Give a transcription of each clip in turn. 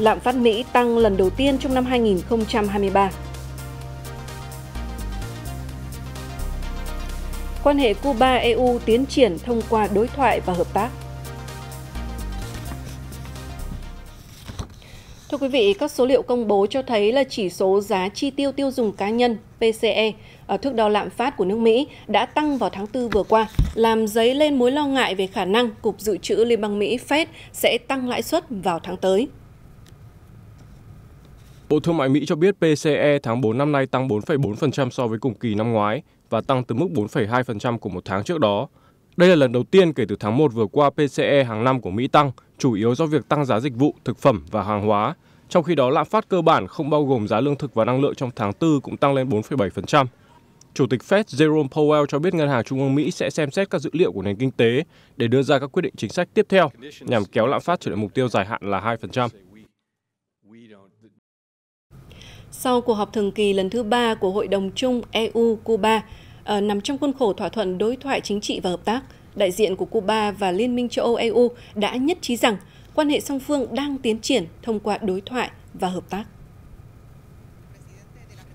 lạm phát Mỹ tăng lần đầu tiên trong năm 2023. Quan hệ Cuba-EU tiến triển thông qua đối thoại và hợp tác. Thưa quý vị, các số liệu công bố cho thấy là chỉ số giá chi tiêu tiêu dùng cá nhân PCE, thước đo lạm phát của nước Mỹ đã tăng vào tháng 4 vừa qua, làm dấy lên mối lo ngại về khả năng Cục Dự trữ Liên bang Mỹ Fed sẽ tăng lãi suất vào tháng tới. Bộ Thương mại Mỹ cho biết PCE tháng 4 năm nay tăng 4,4% so với cùng kỳ năm ngoái và tăng từ mức 4,2% của một tháng trước đó. Đây là lần đầu tiên kể từ tháng 1 vừa qua PCE hàng năm của Mỹ tăng, chủ yếu do việc tăng giá dịch vụ, thực phẩm và hàng hóa. Trong khi đó, lạm phát cơ bản không bao gồm giá lương thực và năng lượng trong tháng 4 cũng tăng lên 4,7%. Chủ tịch Fed Jerome Powell cho biết Ngân hàng Trung ương Mỹ sẽ xem xét các dữ liệu của nền kinh tế để đưa ra các quyết định chính sách tiếp theo nhằm kéo lạm phát trở lại mục tiêu dài hạn là 2%. sau cuộc họp thường kỳ lần thứ ba của Hội đồng chung EU-Cuba ờ, nằm trong khuôn khổ thỏa thuận đối thoại chính trị và hợp tác, đại diện của Cuba và Liên minh châu Âu EU đã nhất trí rằng quan hệ song phương đang tiến triển thông qua đối thoại và hợp tác.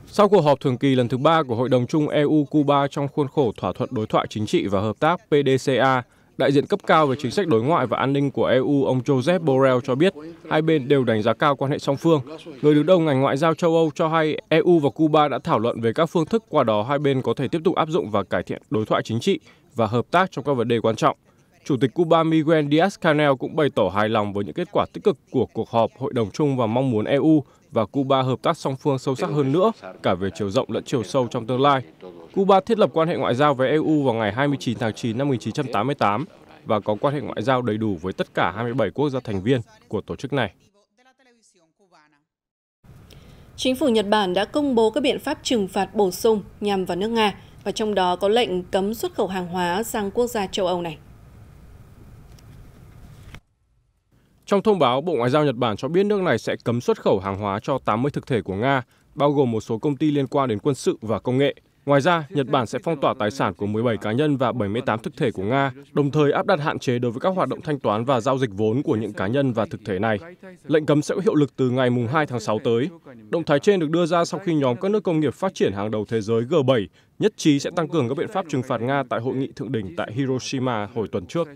Sau cuộc họp thường kỳ lần thứ ba của Hội đồng chung EU-Cuba trong khuôn khổ thỏa thuận đối thoại chính trị và hợp tác PDCA, đại diện cấp cao về chính sách đối ngoại và an ninh của EU ông Joseph Borrell cho biết hai bên đều đánh giá cao quan hệ song phương. Người đứng đầu ngành ngoại giao châu Âu cho hay EU và Cuba đã thảo luận về các phương thức qua đó hai bên có thể tiếp tục áp dụng và cải thiện đối thoại chính trị và hợp tác trong các vấn đề quan trọng. Chủ tịch Cuba Miguel Díaz-Canel cũng bày tỏ hài lòng với những kết quả tích cực của cuộc họp Hội đồng chung và mong muốn EU và Cuba hợp tác song phương sâu sắc hơn nữa, cả về chiều rộng lẫn chiều sâu trong tương lai. Cuba thiết lập quan hệ ngoại giao với EU vào ngày 29 tháng 9 năm 1988 và có quan hệ ngoại giao đầy đủ với tất cả 27 quốc gia thành viên của tổ chức này. Chính phủ Nhật Bản đã công bố các biện pháp trừng phạt bổ sung nhằm vào nước Nga và trong đó có lệnh cấm xuất khẩu hàng hóa sang quốc gia châu Âu này. Trong thông báo, Bộ Ngoại giao Nhật Bản cho biết nước này sẽ cấm xuất khẩu hàng hóa cho 80 thực thể của Nga, bao gồm một số công ty liên quan đến quân sự và công nghệ. Ngoài ra, Nhật Bản sẽ phong tỏa tài sản của 17 cá nhân và 78 thực thể của Nga, đồng thời áp đặt hạn chế đối với các hoạt động thanh toán và giao dịch vốn của những cá nhân và thực thể này. Lệnh cấm sẽ có hiệu lực từ ngày 2 tháng 6 tới. Động thái trên được đưa ra sau khi nhóm các nước công nghiệp phát triển hàng đầu thế giới G7 nhất trí sẽ tăng cường các biện pháp trừng phạt Nga tại hội nghị thượng đỉnh tại Hiroshima hồi tuần trước.